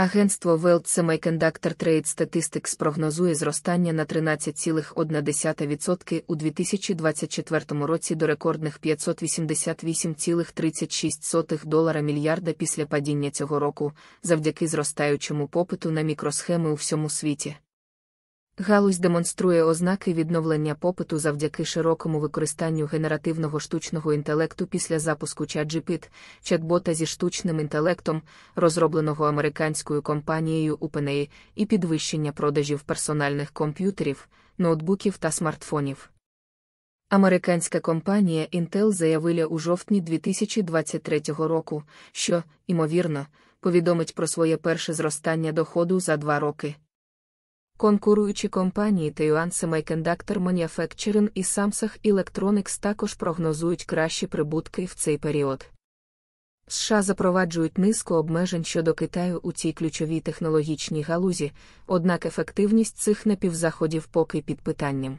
Агентство World Semiconductor Trade Statistics прогнозує зростання на 13,1% у 2024 році до рекордних 588,36 долара мільярда після падіння цього року завдяки зростаючому попиту на мікросхеми у всьому світі. Галузь демонструє ознаки відновлення попиту завдяки широкому використанню генеративного штучного інтелекту після запуску ChatGPT, чат-бота зі штучним інтелектом, розробленого американською компанією OpenAI, і підвищення продажів персональних комп'ютерів, ноутбуків та смартфонів. Американська компанія Intel заявила у жовтні 2023 року, що, ймовірно, повідомить про своє перше зростання доходу за два роки. Конкуруючі компанії Taiwan Semiconductor Manufacturing і Samsung Electronics також прогнозують кращі прибутки в цей період. США запроваджують низку обмежень щодо Китаю у цій ключовій технологічній галузі, однак ефективність цих напівзаходів поки під питанням.